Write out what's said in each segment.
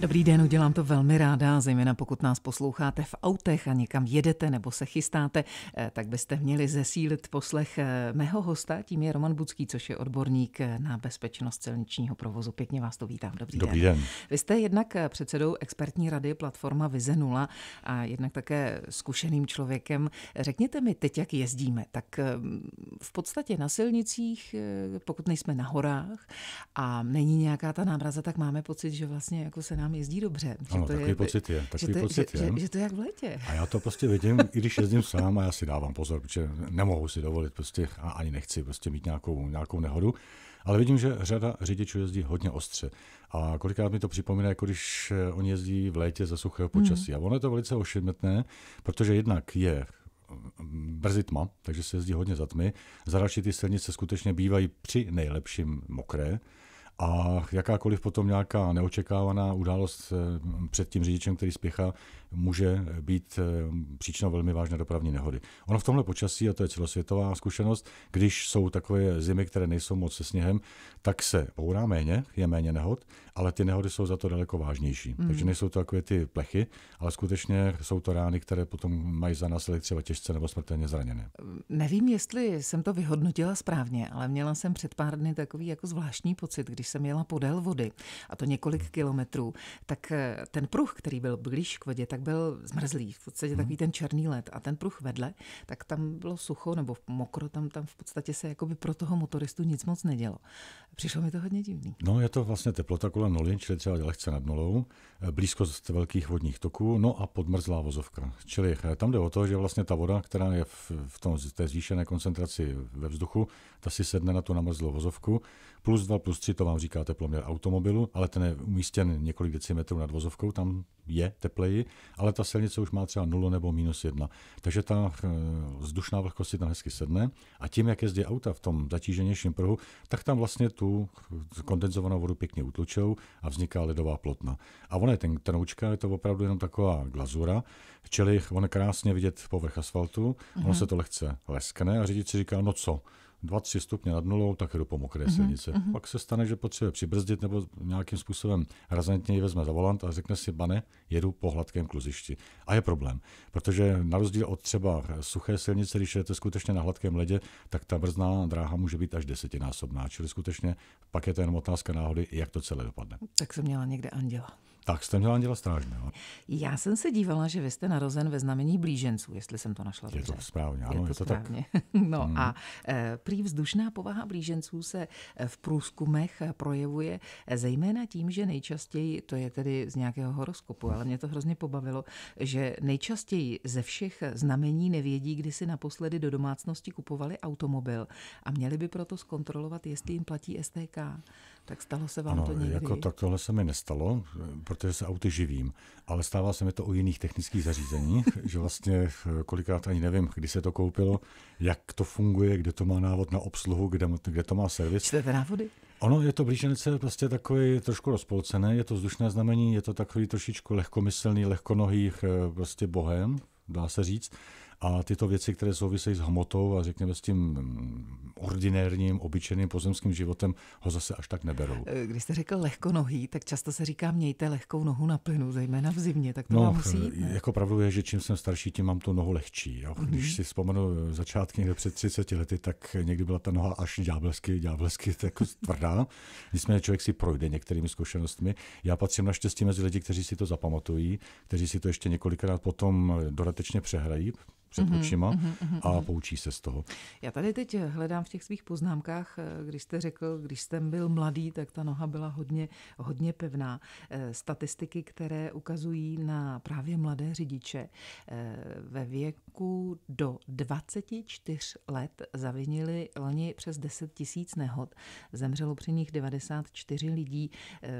Dobrý den, udělám to velmi ráda, zejména pokud nás posloucháte v autech a někam jedete nebo se chystáte, eh, tak byste měli zesílit poslech eh, mého hosta, tím je Roman Budský, což je odborník eh, na bezpečnost silničního provozu. Pěkně vás to vítám. Dobrý, Dobrý den. den. Vy jste jednak předsedou expertní rady platforma Vize 0 a jednak také zkušeným člověkem. Řekněte mi teď, jak jezdíme, tak v podstatě na silnicích, pokud nejsme na horách a není nějaká ta námraza, tak máme pocit, že vlastně jako se nám nám jezdí dobře. Že ano, to takový je, pocit je. Takový že, to, pocit je. Že, že to jak v letě. A já to prostě vidím, i když jezdím sám a já si dávám pozor, protože nemohu si dovolit prostě a ani nechci prostě mít nějakou, nějakou nehodu. Ale vidím, že řada řidičů jezdí hodně ostře. A kolikrát mi to připomíná, jako když eh, oni jezdí v létě za suchého hmm. počasí. Hmm. A ono je to velice ošemetné, protože jednak je mm, brzy tma, takže se jezdí hodně za tmy. Za ty silnice skutečně bývají při nejlepším mokré. A jakákoliv potom nějaká neočekávaná událost eh, před tím řidičem, který spěchá, může být eh, příčinou velmi vážné dopravní nehody. Ono v tomhle počasí, a to je celosvětová zkušenost, když jsou takové zimy, které nejsou moc se sněhem, tak se bourá méně, je méně nehod, ale ty nehody jsou za to daleko vážnější. Mm. Takže nejsou to takové ty plechy, ale skutečně jsou to rány, které potom mají za následek třeba těžce nebo smrtelně zraněné. Nevím, jestli jsem to vyhodnotila správně, ale měla jsem před pár dny takový jako zvláštní pocit, když jsem jela podél vody, a to několik hmm. kilometrů, tak eh, ten pruh, který byl blíž k vodě, tak byl zmrzlý, v podstatě takový hmm. ten černý led. A ten pruh vedle, tak tam bylo sucho nebo mokro, tam, tam v podstatě se jakoby pro toho motoristu nic moc nedělo. Přišlo mi to hodně divný. No je to vlastně teplota kolem nuly, čili třeba lehce nad nulou, eh, blízkost velkých vodních toků, no a podmrzlá vozovka. Čili eh, tam jde o to, že vlastně ta voda, která je v, v tom, té zvýšené koncentraci ve vzduchu, ta si sedne na tu namrzlou vozovku, plus 2, plus 3, to vám říká teploměr automobilu, ale ten je umístěn několik decimetrů nad vozovkou, tam je tepleji, ale ta silnice už má třeba 0 nebo minus 1. Takže ta eh, vzdušná vlhkost si tam hezky sedne a tím, jak jezdí auta v tom zatíženějším pruhu, tak tam vlastně tu kondenzovanou vodu pěkně utlučou a vzniká ledová plotna. A ona je ten, tenoučka, je to opravdu jenom taková glazura, čili on krásně vidět povrch asfaltu, ono mhm. se to lehce leskne a řidič si říká, no co, 2-3 stupně nad nulou, tak jdu po mokré mm-hmm, silnice. Mm-hmm. Pak se stane, že potřebuje přibrzdit nebo nějakým způsobem razantněji vezme za volant a řekne si, pane, jedu po hladkém kluzišti. A je problém, protože na rozdíl od třeba suché silnice, když jedete skutečně na hladkém ledě, tak ta brzná dráha může být až desetinásobná. Čili skutečně pak je to jenom otázka náhody, jak to celé dopadne. Tak jsem měla někde anděla. Tak jste měla Anděla Strážného. Já jsem se dívala, že vy jste narozen ve znamení blíženců, jestli jsem to našla je dobře. Je to správně, ano, je to, je to správně. tak. No hmm. a e, prý vzdušná povaha blíženců se eh, v průzkumech eh, projevuje zejména tím, že nejčastěji, to je tedy z nějakého horoskopu, ale mě to hrozně pobavilo, že nejčastěji ze všech znamení nevědí, kdy si naposledy do domácnosti kupovali automobil a měli by proto zkontrolovat, jestli jim platí STK. Tak stalo se vám ano, to někdy? Jako tak tohle se mi nestalo, protože se auty živím, ale stává se mi to u jiných technických zařízení, že vlastně eh, kolikrát ani nevím, kdy se to koupilo, jak to funguje, kde to má návod na obsluhu, kde, kde to má servis. Čtete návody? Ono je to blíženece prostě takový trošku rozpolcené, je to vzdušné znamení, je to takový trošičku lehkomyslný, lehkonohý eh, prostě bohem, dá se říct. A tyto věci, které souvisejí s hmotou a řekněme s tím mm, ordinérním, obyčejným pozemským životem, ho zase až tak neberou. Eh, když jste řekl lehkonohý, tak často se říká, mějte lehkou nohu na plynu, zejména v zimě, tak to no, vám musí jít, Jako pravdu je, že čím jsem starší, tím mám tu nohu lehčí. Jo. Mhm. Když mm. si vzpomenu eh, začátky někde před 30 lety, tak někdy byla ta noha až ďábelsky, ďábelsky jako tvrdá. Nicméně člověk si projde některými zkušenostmi. Já patřím naštěstí mezi lidi, kteří si to zapamatují, kteří si to ještě několikrát potom eh, dodatečně přehrají, před mm-hmm, očima mm-hmm, a mhm. poučí se z toho. Já tady teď hledám v těch svých poznámkách, eh, když jste řekl, když jsem byl mladý, tak ta noha byla hodně, hodně pevná. Eh, statistiky, které ukazují na právě mladé řidiče eh, ve věku do 24 let zavinili loni přes 10 tisíc nehod. Zemřelo při nich 94 lidí.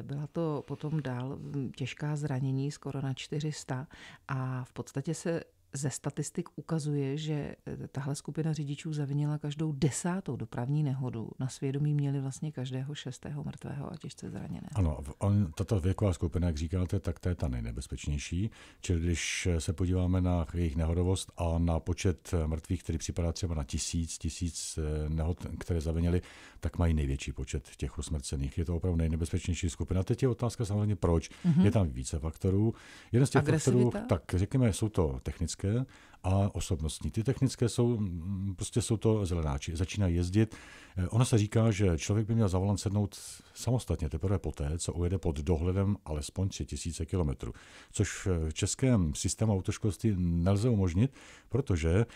Byla to potom dál mm, těžká zranění, skoro na 400 a v podstatě se ze statistik ukazuje, že eh, tahle skupina řidičů zavinila každou desátou dopravní nehodu. Na svědomí měli vlastně každého šestého mrtvého a těžce zraněného. Ano, on, tato věková skupina, jak říkáte, tak to je ta nejnebezpečnější. Čili když eh, se podíváme na jejich nehodovost a na počet eh, mrtvých, který připadá třeba na tisíc, tisíc nehod, které zavinili, tak mají největší počet těch usmrcených. Je to opravdu nejnebezpečnější skupina. Teď je otázka samozřejmě proč. Mm-hmm. Je tam více faktorů. Jeden z těch faktorů, tak řekněme, jsou to technické Okay. a osobnostní. Ty technické jsou, mm, mm, prostě jsou to zelenáči, začínají jezdit. Eh, ono se říká, že člověk by měl za volant sednout samostatně teprve poté, co ujede pod dohledem alespoň 3000 km, což eh, v českém systému autoškolství nelze umožnit, protože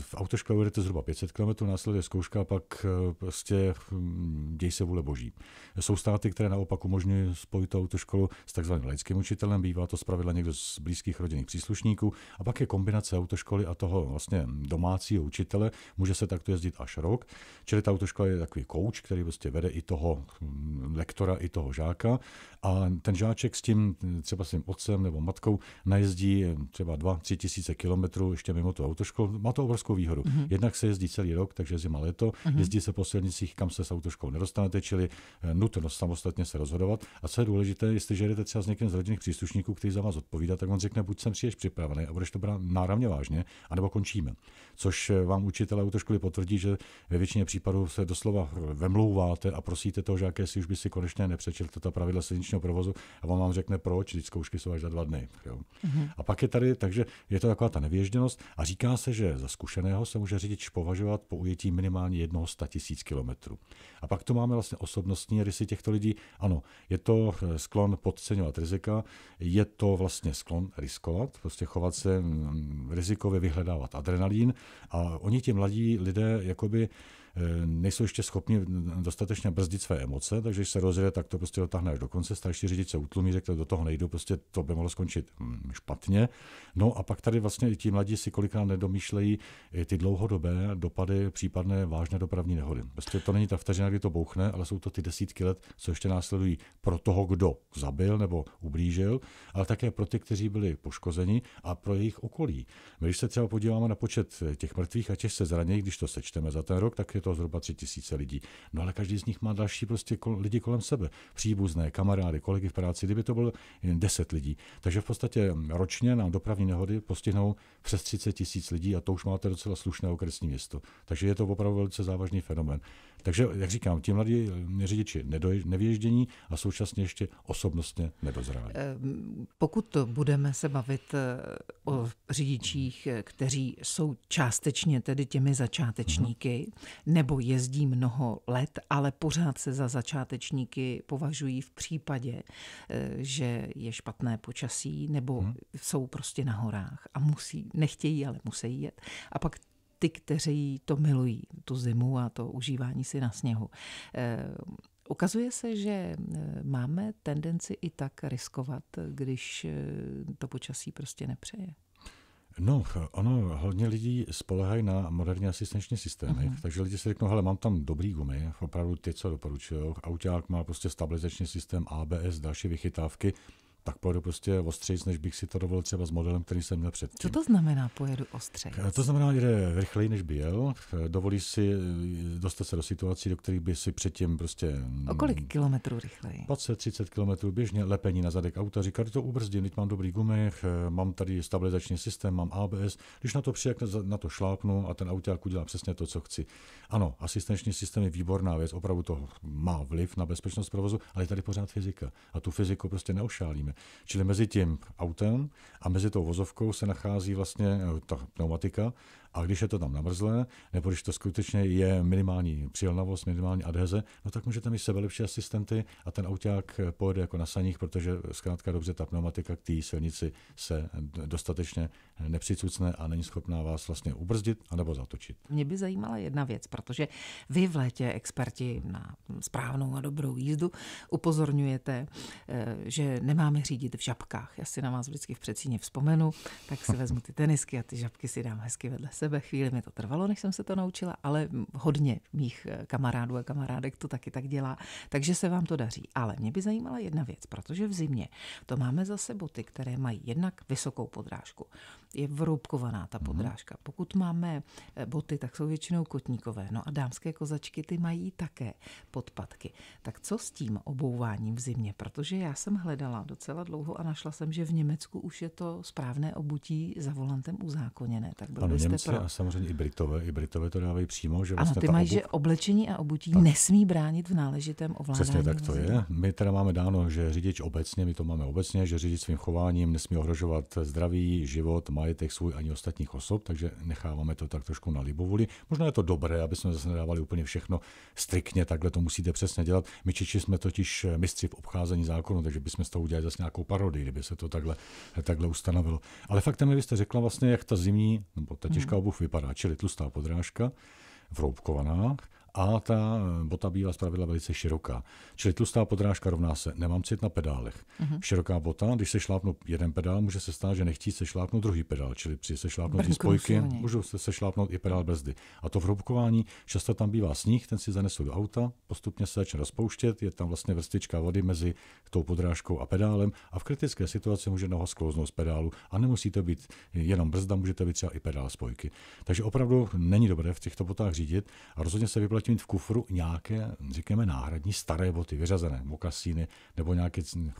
v autoškole ujedete zhruba 500 km, následuje zkouška a pak eh, prostě hm, děj se vůle boží. Jsou státy, které naopak umožňují spojit autoškolu s takzvaným laickým učitelem, bývá to zpravidla někdo z blízkých rodinných příslušníků a pak je kombinace autoškoly školy a toho vlastně domácího učitele. Může se takto jezdit až rok. Čili ta autoškola je takový kouč, který prostě vede i toho hm, lektora, i toho žáka. A ten žáček s tím, třeba s tím otcem nebo matkou, najezdí třeba 2-3 tisíce kilometrů ještě mimo tu autoškolu. Má to obrovskou výhodu. Mm-hmm. Jednak se jezdí celý rok, takže zima léto, mm-hmm. jezdí se po silnicích, kam se s autoškolou nedostanete, čili eh, nutnost samostatně se rozhodovat. A co je důležité, jestliže jdete třeba s někým z rodinných příslušníků, který za vás odpovídá, tak on řekne, buď jsem příliš připravený a budeš to brát náramně vážně, anebo končíme. Což eh, vám učitelé autoškoly potvrdí, že ve většině případů se doslova vemlouváte a prosíte toho že jakési už by si konečně nepřečetl tato pravidla silničního provozu a on vám řekne proč, ty zkoušky jsou až za dva dny. Jo. Mm-hmm. A pak je tady, takže je to taková ta nevěžděnost a říká se, že za zkušeného se může řidič považovat po ujetí minimálně jednoho 100 tisíc kilometrů. A pak tu máme vlastně osobnostní rysy těchto lidí. Ano, je to eh, sklon podceňovat rizika, je to vlastně sklon riskovat, prostě chovat se mm, rizikově celkově vyhledávat adrenalín a oni ti mladí lidé jakoby nejsou ještě schopni dostatečně brzdit své emoce, takže když se rozjede, tak to prostě dotáhne až do konce. Starší řidič se utlumí, řekne, do toho nejdu, prostě to by mohlo skončit mm, špatně. No a pak tady vlastně ti mladí si kolikrát nedomýšlejí ty dlouhodobé dopady případné vážné dopravní nehody. Prostě to není ta vteřina, kdy to bouchne, ale jsou to ty desítky let, co ještě následují pro toho, kdo zabil nebo ublížil, ale také pro ty, kteří byli poškozeni a pro jejich okolí. My, když se třeba podíváme na počet těch mrtvých a těch se zraněných, když to sečteme za ten rok, tak je to zhruba tři tisíce lidí. No ale každý z nich má další prostě kol, lidi kolem sebe. Příbuzné, kamarády, kolegy v práci, kdyby to bylo 10 lidí. Takže v podstatě hm, ročně nám dopravní nehody postihnou přes 30 tisíc lidí a to už máte docela slušné okresní město. Takže je to opravdu velice závažný fenomén. Takže, jak říkám, ti mladí řidiči nevyježdění a současně ještě osobnostně nedozrálí. Eh, pokud budeme se bavit eh, o řidičích, eh, kteří jsou částečně tedy těmi začátečníky, hmm. nebo jezdí mnoho let, ale pořád se za začátečníky považují v případě, že je špatné počasí, nebo hmm. jsou prostě na horách a musí, nechtějí, ale musí jet. A pak ty, kteří to milují, tu zimu a to užívání si na sněhu. Eh, ukazuje se, že eh, máme tendenci i tak riskovat, když eh, to počasí prostě nepřeje. No, ono, hodně lidí spolehají na moderní asistenční systémy, uh-huh. takže lidi si řeknou, hele, mám tam dobrý gumy, opravdu ty, co doporučují, auták má prostě stabilizační systém ABS, další vychytávky, tak pojedu prostě ostřejc, než bych si to dovolil třeba s modelem, který jsem měl předtím. Co to znamená pojedu ostřejc? Eh, to znamená, že jde rychleji, než by jel, eh, dovolí si eh, dostat se do situací, do kterých by si předtím prostě... O mm, kolik kilometrů rychleji? 20-30 kilometrů běžně, lepení na zadek auta, říká, to ubrzdím, teď mám dobrý gumy, mám tady stabilizační systém, mám ABS, když na to přijak, na to šlápnu a ten auták udělá přesně to, co chci. Ano, asistenční systém je výborná věc, opravdu to má vliv na bezpečnost provozu, ale je tady pořád fyzika. A tu fyziku prostě neošálíme. Čili mezi tím autem a mezi tou vozovkou se nachází vlastně eh, ta pneumatika a když je to tam namrzlé, nebo když to skutečně je minimální přilnavost, minimální adheze, no tak můžete mít sebelepší asistenty a ten auták pojede jako na saních, protože zkrátka dobře ta pneumatika k té silnici se dostatečně nepřicucne a není schopná vás vlastně ubrzdit anebo zatočit. Mě by zajímala jedna věc, protože vy v létě experti na správnou a dobrou jízdu upozorňujete, eh, že nemáme řídit v žabkách. Já si na vás vždycky v přecíně vzpomenu, tak si vezmu ty tenisky a ty žabky si dám hezky vedle sebe sebe. Chvíli mi to trvalo, než jsem se to naučila, ale hodně mých eh, kamarádů a kamarádek to taky tak dělá. Takže se vám to daří. Ale mě by zajímala jedna věc, protože v zimě to máme zase boty, které mají jednak vysokou podrážku. Je vrubkovaná ta mhm. podrážka. Pokud máme eh, boty, tak jsou většinou kotníkové. No a dámské kozačky ty mají také podpatky. Tak co s tím obouváním v zimě? Protože já jsem hledala docela dlouho a našla jsem, že v Německu už je to správné obutí za volantem uzákoněné. Tak byl byste ano, a samozřejmě i Britové, i Britové to dávají přímo. Že vlastně ano, ty mají, obu... že oblečení a obutí tak. nesmí bránit v náležitém ovládání. Přesně tak to je. My teda máme dáno, že řidič obecně, my to máme obecně, že řidič svým chováním nesmí ohrožovat zdraví, život, majetek svůj ani ostatních osob, takže necháváme to tak trošku na libovoli. Možná je to dobré, aby jsme zase nedávali úplně všechno striktně, takhle to musíte přesně dělat. My Češi jsme totiž eh, mistři v obcházení zákonu, takže bychom z toho udělali zase nějakou parodii, kdyby se to takhle, takhle ustanovilo. Ale faktem je, vy jste řekla vlastně, jak ta zimní, nebo ta těžká mhm bůh vypadá, čili tlustá podrážka vroubkovaná a ta eh, bota bývá zpravidla velice široká. Čili tlustá podrážka rovná se, nemám cit na pedálech. Uh-huh. Široká bota, když se šlápnu jeden pedál, může se stát, že nechtí se šlápnout druhý pedál, čili při sešlápnutí spojky můžu se šlápnout i pedál brzdy. A to v hrubkování často tam bývá sníh, ten si zanesou do auta, postupně se začne rozpouštět, je tam vlastně vrstička vody mezi tou podrážkou a pedálem a v kritické situaci může noha sklouznout z pedálu a nemusí to být jenom brzda, můžete být třeba i pedál spojky. Takže opravdu není dobré v těchto botách řídit a rozhodně se vyplatí budete mít v kufru nějaké, říkáme, náhradní staré boty, vyřazené mokasíny nebo nějaké eh,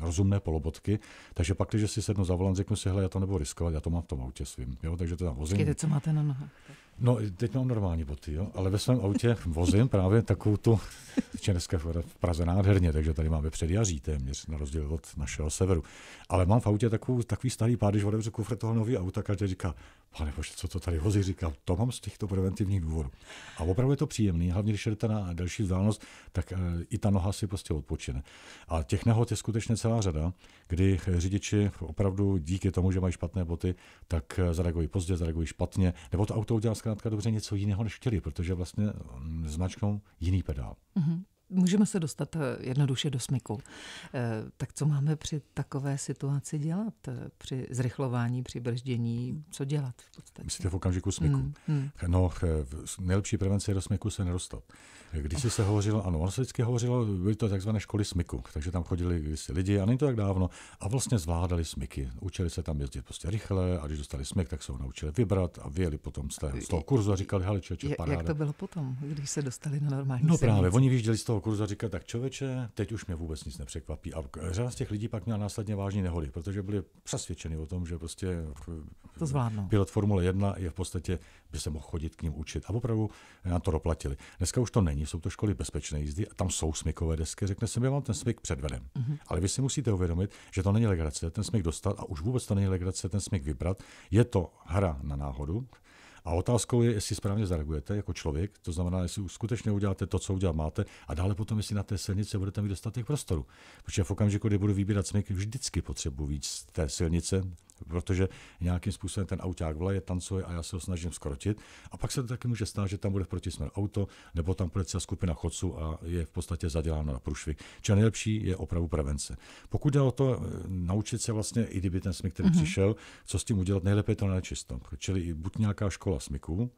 rozumné polobotky. Takže pak, když si sednu za volant, řeknu si, hele, já to nebudu riskovat, já to mám v tom autě svým. Jo? Takže to tam vozím. Počkejte, co máte na nohách? Tak. No, teď mám normální boty, jo, ale ve svém autě vozím právě takovou tu, dneska v Praze nádherně, takže tady máme předjaří téměř, na rozdíl od našeho severu. Ale mám v autě takovou, takový starý pád, když otevřu kufr toho nový auta, každý říká, pane bože, co to tady vozí, říká, to mám z těchto preventivních důvodů. A opravdu je to příjemný, hlavně když jdete na delší vzdálenost, tak e, i ta noha si prostě odpočine. A těch nehod je skutečně celá řada, kdy řidiči opravdu díky tomu, že mají špatné boty, tak eh, zareagují pozdě, zareagují špatně, nebo to auto udělá zkrátka dobře něco jiného, než chtěli, protože vlastně mm, značkou jiný pedál. Mm-hmm. Můžeme se dostat eh, jednoduše do smyku. Eh, tak co máme při takové situaci dělat? Eh, při zrychlování, při brždění, co dělat v podstatě? Myslíte v okamžiku smyku? Hmm, hmm. No, nejlepší prevence do smyku se nedostat. Když se hovořilo, ano, ono se vždycky hovořilo, byly to takzvané školy smyku, takže tam chodili kdysi lidi, a není to tak dávno, a vlastně zvládali smyky. Učili se tam jezdit prostě rychle a když dostali smyk, tak se ho naučili vybrat a vyjeli potom z, toho kurzu a říkali, hele, če, če, paráda. Jak to bylo potom, když se dostali na normální No silnici? právě, oni vyjížděli z toho kurza říkal, tak člověče, teď už mě vůbec nic nepřekvapí. A řada z těch lidí pak měla následně vážné nehody, protože byli přesvědčeni o tom, že prostě eh, to zvládnou. pilot Formule 1 je v podstatě, by se mohl chodit k ním učit. A opravdu na to doplatili. Dneska už to není, jsou to školy bezpečné jízdy a tam jsou smykové desky. Řekne se, já vám ten smyk předvedem. Mm-hmm. Ale vy si musíte uvědomit, že to není legrace ten smyk dostat a už vůbec to není legrace ten smyk vybrat. Je to hra na náhodu, a otázkou je, jestli správně zareagujete jako člověk, to znamená, jestli skutečně uděláte to, co udělat máte, a dále potom, jestli na té silnici budete mít dostatek prostoru. Protože v okamžiku, kdy budu vybírat smyk, vždycky potřebuji víc té silnice, protože nějakým způsobem ten auták vleje, tancuje a já se ho snažím skrotit. A pak se to taky může stát, že tam bude v protisměr auto, nebo tam bude celá skupina chodců a je v podstatě zaděláno na průšvih. Čili nejlepší je opravdu prevence. Pokud jde o to eh, naučit se vlastně, i kdyby ten smyk, který mm-hmm. přišel, co s tím udělat, nejlépe je to nečisto. Čili buď nějaká škola smyků,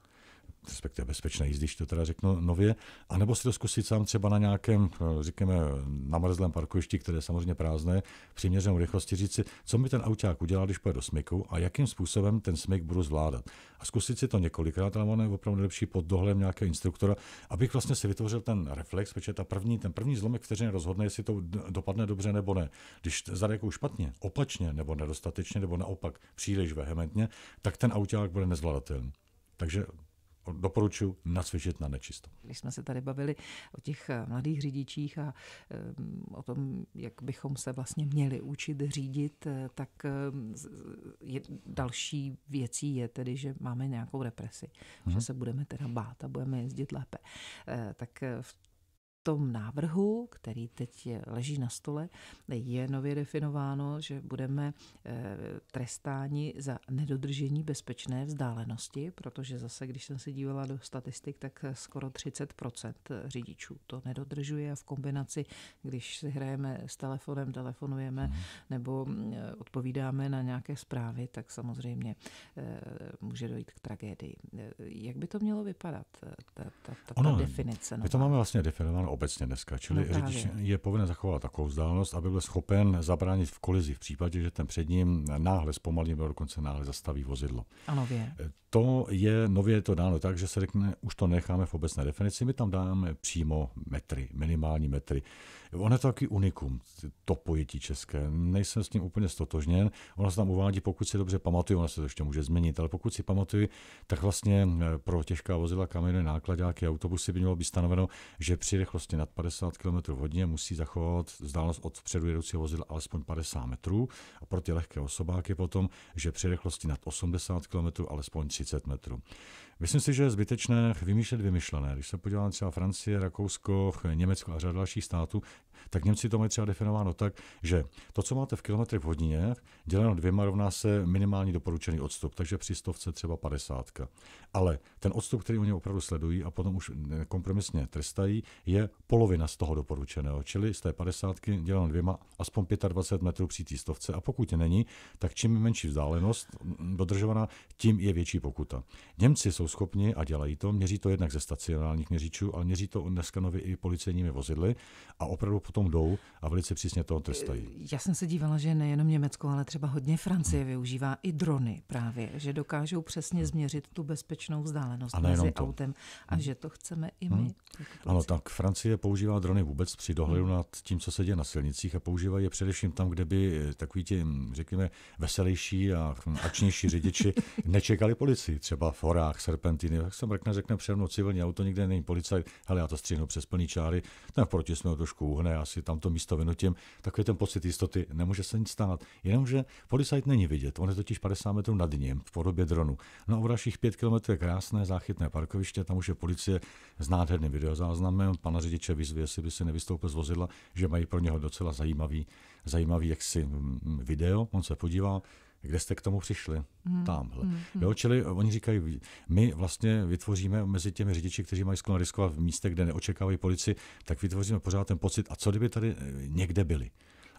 respektive bezpečné jízdy, když to teda řeknu nově, anebo si to zkusit sám třeba na nějakém, říkáme, namrzlém parkovišti, které je samozřejmě prázdné, přiměřenou rychlosti říct si, co mi ten auták udělá, když pojede do smyku a jakým způsobem ten smyk budu zvládat. A zkusit si to několikrát, ale ono je opravdu lepší pod dohlem nějakého instruktora, abych vlastně si vytvořil ten reflex, protože ta první, ten první zlomek vteřiny rozhodne, jestli to dopadne dobře nebo ne. Když zarekou špatně, opačně nebo nedostatečně, nebo naopak příliš vehementně, tak ten auták bude nezvladatelný. Takže doporučuji nacvičit na nečisto. Když jsme se tady bavili o těch eh, mladých řidičích a eh, o tom, jak bychom se vlastně měli učit řídit, eh, tak je, další věcí je tedy, že máme nějakou represi, hmm. že mhm. se budeme teda bát a budeme jezdit lépe. Tak v tom návrhu, který teď leží na stole, je nově definováno, že budeme eh, trestáni za nedodržení bezpečné vzdálenosti, protože zase, když jsem se dívala do statistik, tak eh, skoro 30 eh, řidičů to nedodržuje a v kombinaci, když si hrajeme s telefonem, telefonujeme hmm. nebo mm, odpovídáme na nějaké zprávy, tak samozřejmě může dojít k tragédii. Jak by to mělo vypadat, ta, ta, ta, ta ono, definice? Nová? My to máme vlastně definováno obecně dneska. Čili no řidič je povinen zachovat takovou vzdálenost, aby byl schopen zabránit v kolizi v případě, že ten před ním náhle zpomalí nebo dokonce náhle zastaví vozidlo. A nově. Eh, to je, nově je to dáno tak, že se řekne, už to necháme v obecné definici, my tam dáme přímo metry, minimální metry. Ono je to taky unikum, to pojetí české. Nejsem s ním úplně stotožněn. Ono se tam uvádí, pokud si dobře pamatuju, ono se to ještě může změnit, ale pokud si pamatuju, tak vlastně eh, pro těžká vozidla, kamiony, nákladáky, autobusy by mělo být stanoveno, že při rychlosti rychlosti nad 50 km hodině musí zachovat vzdálenost od předu jedoucího vozidla alespoň 50 metrů a pro ty lehké osobáky potom, že při rychlosti nad 80 km alespoň 30 metrů. Myslím si, že je zbytečné vymýšlet vymyšlené. Když se podívám třeba Francie, Rakousko, Německo a řada dalších států, tak Němci to mají třeba definováno tak, že to, co máte v kilometrech v hodině, děleno dvěma rovná se minimální doporučený odstup, takže při stovce třeba 50. Ale ten odstup, který oni opravdu sledují a potom už eh, kompromisně trestají, je polovina z toho doporučeného, čili z té 50 děleno dvěma aspoň 25 metrů při té stovce a pokud není, tak čím menší vzdálenost dodržovaná, tím je větší pokuta. Němci jsou schopni a dělají to, měří to jednak ze stacionárních měřičů, ale měří to dneska nově i policejními vozidly a opravdu potom jdou a velice přísně toho trestají. Eh, já jsem se dívala, že nejenom Německo, ale třeba hodně Francie hmm. využívá i drony právě, že dokážou přesně hm. změřit tu bezpečnou vzdálenost a mezi to. autem a hmm. že to chceme i hm. my. Hmm. Ano, tak Francie používá drony vůbec při dohledu hmm. nad tím, co se děje na silnicích a používají je především tam, kde by eh, takový ti, hm, řekněme, veselější a akčnější řidiči nečekali policii, třeba v horách, serpentiny. Tak se mrkne, řekne přede civilní auto, nikde není policaj, ale já to střihnu přes plný čáry, tak v proti jsme ho trošku uhne a si tam to místo vynutím, je ten pocit jistoty, nemůže se nic stát. Jenomže policajt není vidět, on je totiž 50 metrů nad ním v podobě dronu. No a o dalších 5 km je krásné záchytné parkoviště, tam už je policie s nádherným videozáznamem, pana řidiče vyzve, jestli by si nevystoupil z vozidla, že mají pro něho docela zajímavý, zajímavý jaksi mm, video, on se podívá, kde jste k tomu přišli? Hmm. Tamhle. Hmm. hmm. Jo, čili oni říkají, my vlastně vytvoříme mezi těmi řidiči, kteří mají sklon riskovat v místech, kde neočekávají policii, tak vytvoříme pořád ten pocit, a co kdyby tady eh, někde byli?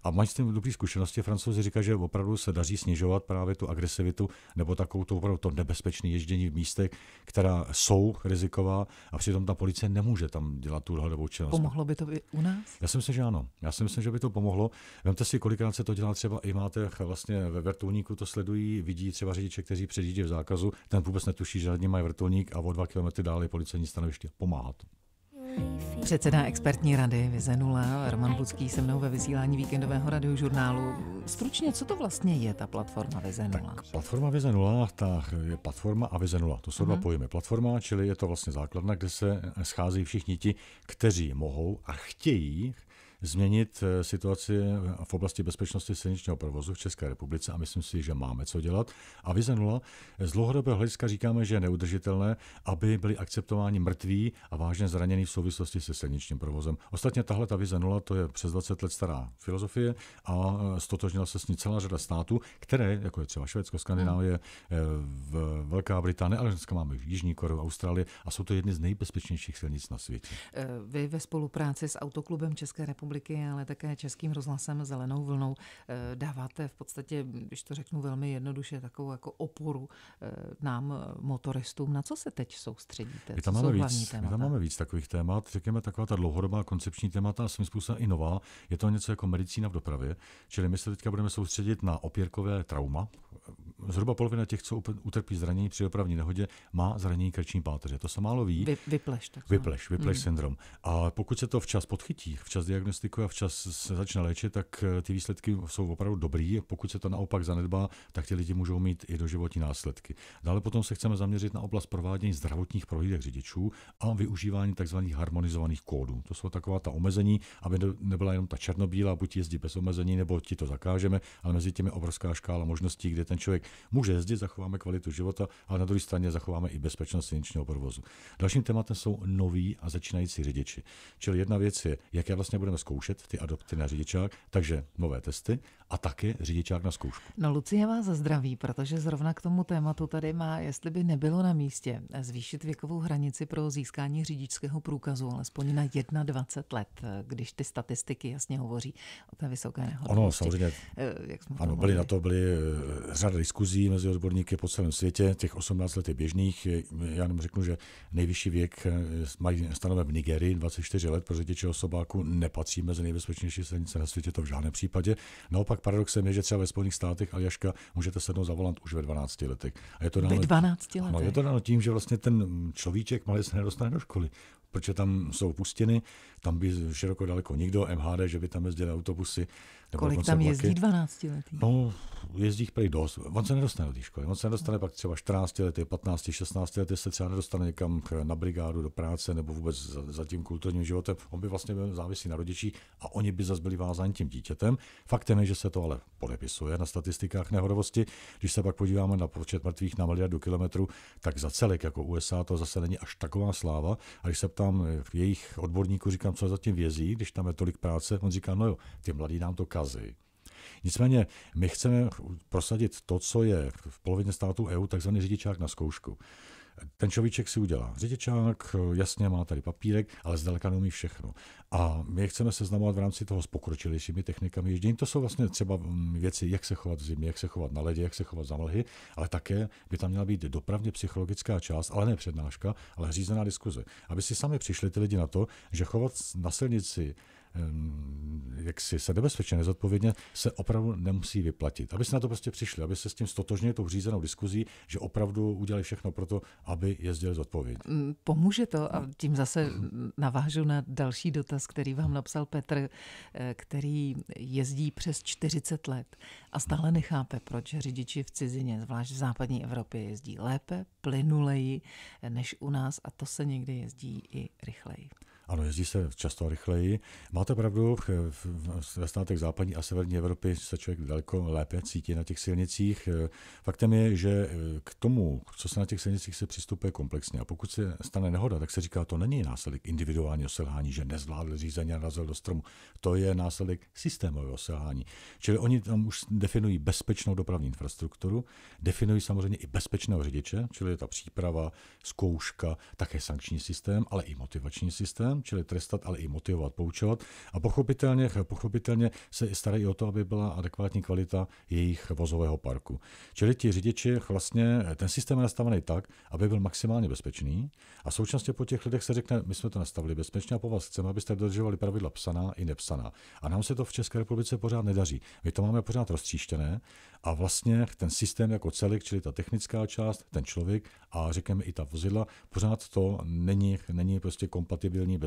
A mají s tím dobré zkušenosti. Francouzi říkají, že opravdu se daří snižovat právě tu agresivitu nebo takovou tu opravdu to nebezpečné ježdění v místech, která jsou riziková a přitom ta policie nemůže tam dělat tu dohledovou činnost. Pomohlo by to i u nás? Já si myslím, že ano. Já si myslím, že by to pomohlo. Vemte si, kolikrát se to dělá třeba i máte vlastně ve vrtulníku to sledují, vidí třeba řidiče, kteří předjíždí v zákazu, ten vůbec netuší, že nad mají vrtulník a o dva kilometry dál policejní stanoviště pomáhat. Předseda expertní rady Vize 0, Roman Budský se mnou ve vysílání víkendového radiožurnálu. Stručně, co to vlastně je ta platforma Vize 0? Tak platforma Vize 0, ta je platforma a Vize 0, To jsou uh dva mhm. pojmy. Platforma, čili je to vlastně základna, kde se schází všichni ti, kteří mohou a chtějí změnit eh, situaci eh, v oblasti bezpečnosti silničního provozu v České republice a myslím si, že máme co dělat. A nula, z dlouhodobého hlediska říkáme, že je neudržitelné, aby byli akceptováni mrtví a vážně zranění v souvislosti se silničním provozem. Ostatně tahle ta vize nula, to je přes 20 let stará filozofie a stotožnila eh, se s ní celá řada států, které, jako je třeba Švédsko, Skandinávie, hmm. v Velká Británie, ale dneska máme v Jižní Koreu, Austrálii a jsou to jedny z nejbezpečnějších silnic na světě. Vy ve spolupráci s Autoklubem České republiky republiky, ale také českým rozhlasem Zelenou vlnou eh, dáváte v podstatě, když to řeknu velmi jednoduše, takovou jako oporu eh, nám eh, motoristům. Na co se teď soustředíte? My tam, máme víc, my tam máme víc takových témat. Řekněme taková ta dlouhodobá koncepční témata a svým způsobem i nová. Je to něco jako medicína v dopravě, čili my se teďka budeme soustředit na opěrkové trauma, zhruba polovina těch, co utrpí zranění při dopravní nehodě, má zranění krční páteře. To se málo ví. Vy, vypleš, tak vypleš, vypleš hmm. syndrom. A pokud se to včas podchytí, včas diagnostikuje a včas se začne léčit, tak eh, ty výsledky jsou opravdu dobrý. Pokud se to naopak zanedbá, tak ti lidi můžou mít i doživotní následky. Dále potom se chceme zaměřit na oblast provádění zdravotních prohlídek řidičů a využívání tzv. harmonizovaných kódů. To jsou taková ta omezení, aby nebyla jenom ta černobílá, buď jezdí bez omezení, nebo ti to zakážeme, ale mezi těmi obrovská škála možností, kde ten člověk může jezdit, zachováme kvalitu života, ale na druhé straně zachováme i bezpečnost silničního provozu. Dalším tématem jsou noví a začínající řidiči. Čili jedna věc je, jak je vlastně budeme zkoušet ty adopty na řidičák, takže nové testy, a taky řidičák na zkoušku. No Lucie vás zdraví, protože zrovna k tomu tématu tady má, jestli by nebylo na místě, eh, zvýšit věkovou hranici pro získání řidičského průkazu alespoň na 21 let, eh, když ty statistiky jasně hovoří o té vysoké nehodovosti. Ono, samozřejmě. Eh, jak jsme ano, byly na to byly řada diskuzí mezi odborníky po celém světě, těch 18 let je běžných. Já jenom řeknu, že nejvyšší věk mají stanoven v Nigerii, 24 let, pro řidiče osobáku nepatří mezi nejbezpečnější silnice na světě, to v žádném případě. Naopak pak paradoxem je, že třeba ve Spojených státech Aljaška můžete sednout za volant už ve 12 letech. A je to dáno, ve 12 letech? No, je to dáno tím, že vlastně ten človíček malý se nedostane do školy protože tam jsou pustiny, tam by široko daleko nikdo, MHD, že by tam jezdili autobusy. Nebo Kolik tam vlaky. jezdí 12 letý? No, jezdí prý dost. On se nedostane do té školy. On se nedostane pak třeba 14 lety, 15, 16 lety se třeba nedostane někam na brigádu, do práce nebo vůbec za, za tím kulturním životem. On by vlastně byl závislý na rodičích a oni by zase byli vázáni tím dítětem. Faktem je, že se to ale podepisuje na statistikách nehodovosti. Když se pak podíváme na počet mrtvých na miliardu kilometrů, tak za celek jako USA to zase není až taková sláva. A když se ptám jejich odborníků, říkám, co zatím vězí, když tam je tolik práce. On říká, no jo, ty mladí nám to kazí. Nicméně my chceme prosadit to, co je v polovině států EU, takzvaný řidičák na zkoušku. Ten človíček si udělá řidičák, jasně má tady papírek, ale zdaleka neumí všechno. A my chceme seznamovat v rámci toho s pokročilejšími technikami ježdění. To jsou vlastně třeba mm, věci, jak se chovat v zimě, jak se chovat na ledě, jak se chovat za mlhy, ale také by tam měla být dopravně psychologická část, ale ne přednáška, ale řízená diskuze. Aby si sami přišli ty lidi na to, že chovat na silnici jak si se nebezpečně, nezodpovědně, se opravdu nemusí vyplatit. Aby se na to prostě přišli, aby se s tím stotožnili tou řízenou diskuzí, že opravdu udělali všechno pro to, aby jezdili zodpovědně. Pomůže to a tím zase navážu na další dotaz, který vám napsal Petr, eh, který jezdí přes 40 let a stále nechápe, proč řidiči v cizině, zvlášť v západní Evropě, jezdí lépe, plynuleji než u nás a to se někdy jezdí i rychleji. Ano, jezdí se často rychleji. Máte pravdu, ve státech západní a severní Evropy se člověk daleko lépe cítí na těch silnicích. Faktem je, že eh, k tomu, co se na těch silnicích se přistupuje komplexně. A pokud se stane nehoda, tak se říká, to není následek individuálního selhání, že nezvládl řízení a narazil do stromu. To je následek systémového selhání. Čili oni tam už definují bezpečnou dopravní infrastrukturu, definují samozřejmě i bezpečného řidiče, čili je ta příprava, zkouška, také sankční systém, ale i motivační systém cílem, čili trestat, ale i motivovat, poučovat. A pochopitelně, eh, pochopitelně se starají o to, aby byla adekvátní kvalita jejich vozového parku. Čili ti řidiči, vlastně eh, ten systém je nastavený tak, aby byl maximálně bezpečný a současně po těch lidech se řekne, my jsme to nastavili bezpečně a po vás chceme, abyste dodržovali pravidla psaná i nepsaná. A nám se to v České republice pořád nedaří. My to máme pořád roztříštěné a vlastně ten systém jako celek, čili ta technická část, ten člověk a řekněme i ta vozidla, pořád to není, není prostě kompatibilní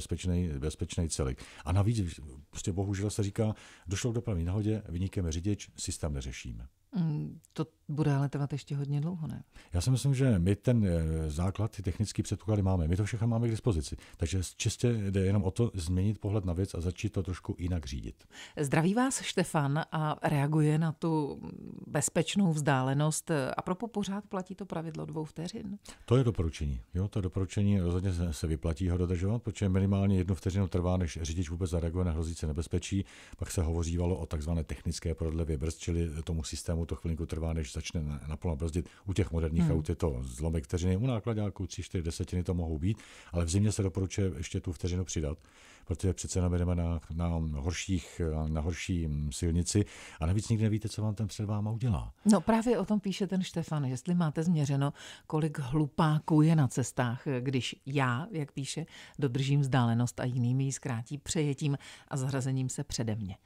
bezpečný celek. A navíc, prostě bohužel se říká, došlo k dopravní nehodě, vynikeme řidič, systém neřešíme. Mm, to bude ale trvat ještě hodně dlouho, ne? Já si myslím, že my ten eh, základ, ty technické předpoklady máme. My to všechno máme k dispozici. Takže čistě jde jenom o to změnit pohled na věc a začít to trošku jinak řídit. Zdraví vás Štefan a reaguje na tu bezpečnou vzdálenost. A propo pořád platí to pravidlo dvou vteřin? To je doporučení. Jo, to doporučení rozhodně se vyplatí ho dodržovat, protože minimálně jednu vteřinu trvá, než řidič vůbec zareaguje na hrozící nebezpečí. Pak se hovořívalo o takzvané technické prodlevě brzd, čili tomu systému to chvilinku trvá, než začne naplno brzdit. U těch moderních hmm. aut je to zlomek vteřiny, u nákladáků 3-4 desetiny to mohou být, ale v zimě se doporučuje ještě tu vteřinu přidat, protože přece navedeme na, na, horších, na horší silnici a navíc nikdy nevíte, co vám ten před váma udělá. No právě o tom píše ten Štefan, jestli máte změřeno, kolik hlupáků je na cestách, když já, jak píše, dodržím vzdálenost a jinými ji zkrátí přejetím a zhrazením se přede mě.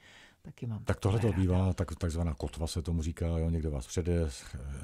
Taky mám tak tohle to bývá tak, takzvaná kotva, se tomu říká, jo, někdo vás přede,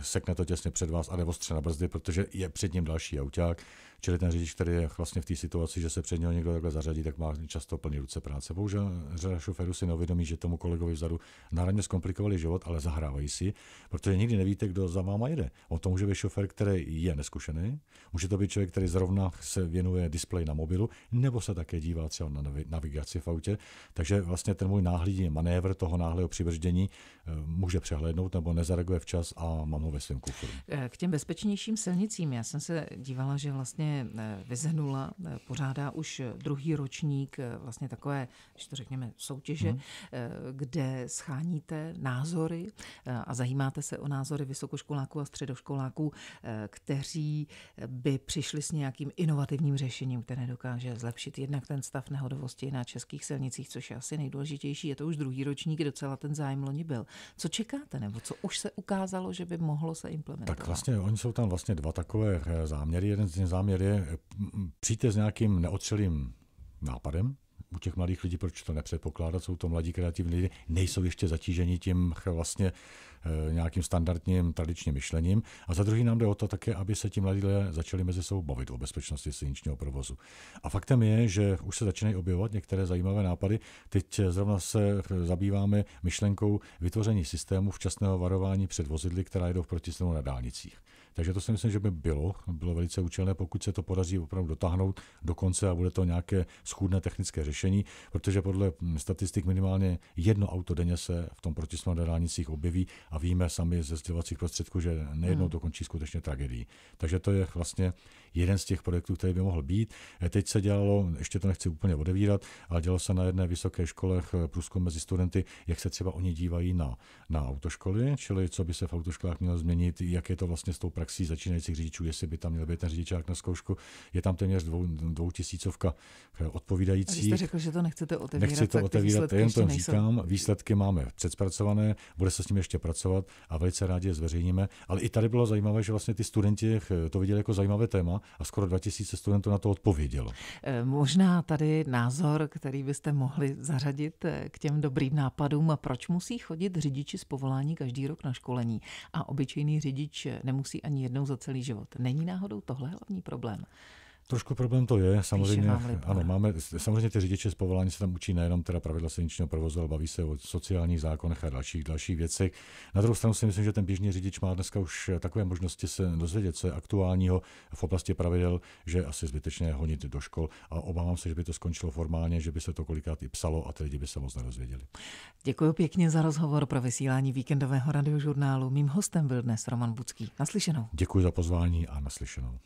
sekne to těsně před vás a nevostře na brzdy, protože je před ním další auták. Čili ten řidič, který je vlastně v té situaci, že se před něho někdo takhle zařadí, tak má často plný ruce práce. Bohužel řada šoférů si neuvědomí, že tomu kolegovi vzadu náradně zkomplikovali život, ale zahrávají si, protože nikdy nevíte, kdo za váma jede. On to může být šofér, který je neskušený, může to být člověk, který zrovna se věnuje displeji na mobilu, nebo se také dívá třeba na navigaci v autě. Takže vlastně ten můj náhlídní manévr toho náhleho přibrždění eh, může přehlédnout nebo nezareaguje včas a mám ho ve svém kufru. Eh, k těm bezpečnějším silnicím, já jsem se dívala, že vlastně eh, Vizenula pořádá už druhý ročník vlastně takové, když to řekněme, soutěže, hmm. kde scháníte názory a zajímáte se o názory vysokoškoláků a středoškoláků, kteří by přišli s nějakým inovativním řešením, které dokáže zlepšit jednak ten stav nehodovosti na českých silnicích, což je asi nejdůležitější, je to už druhý výročník docela ten zájem loni byl. Co čekáte, nebo co už se ukázalo, že by mohlo se implementovat? Tak vlastně, oni jsou tam vlastně dva takové eh, záměry. Jeden z těch záměrů je přijďte s nějakým neotřelým nápadem, u těch mladých lidí, proč to nepředpokládat, jsou to mladí kreativní lidé, nejsou ještě zatíženi tím vlastně eh, nějakým standardním tradičním myšlením. A za druhý nám jde o to také, aby se ti mladí lidé začali mezi sebou bavit o bezpečnosti silničního provozu. A faktem je, že už se začínají objevovat některé zajímavé nápady. Teď eh, zrovna se eh, zabýváme myšlenkou vytvoření systému včasného varování před vozidly, která jdou v protisměru na dálnicích. Takže to si myslím, že by bylo, bylo velice účelné, pokud se to podaří opravdu dotáhnout do konce a bude to nějaké schůdné technické řešení, protože podle statistik minimálně jedno auto denně se v tom protisměru dálnicích objeví a víme sami ze sdělovacích prostředků, že nejednou hmm. to končí skutečně tragédií. Takže to je vlastně jeden z těch projektů, který by mohl být. E, teď se dělalo, ještě to nechci úplně odevírat, ale dělalo se na jedné vysoké škole eh, průzkum mezi studenty, jak se třeba oni dívají na, na autoškoly, čili co by se v autoškolách mělo změnit, jak je to vlastně s tou praxí začínajících řidičů, jestli by tam měl být ten řidičák na zkoušku. Je tam téměř dvou, dvou tisícovka eh, odpovídající. Vy jste řekl, že to nechcete otevírat. Nechci to otevírat, jen to říkám. Výsledky máme předspracované, bude se s nimi ještě pracovat a velice rádi je zveřejníme. Ale i tady bylo zajímavé, že vlastně ty studenti eh, to viděli jako zajímavé téma a skoro 2000 studentů na to odpovědělo. Eh, možná tady názor, který byste mohli zařadit k těm dobrým nápadům, proč musí chodit řidiči z povolání každý rok na školení a obyčejný řidič nemusí ani jednou za celý život. Není náhodou tohle hlavní problém? Trošku problém to je, samozřejmě. Ano, máme, samozřejmě ty řidiče z povolání se tam učí nejenom teda pravidla silničního provozu, ale baví se o sociálních zákonech a dalších, dalších věcech. Na druhou stranu si myslím, že ten běžný řidič má dneska už takové možnosti se dozvědět, co je aktuálního v oblasti pravidel, že asi zbytečné honit do škol. A obávám se, že by to skončilo formálně, že by se to kolikrát i psalo a ty lidi by se moc nerozvěděli. Děkuji pěkně za rozhovor pro vysílání víkendového radiožurnálu. Mým hostem byl dnes Roman Bucký. Naslyšenou. Děkuji za pozvání a naslyšenou.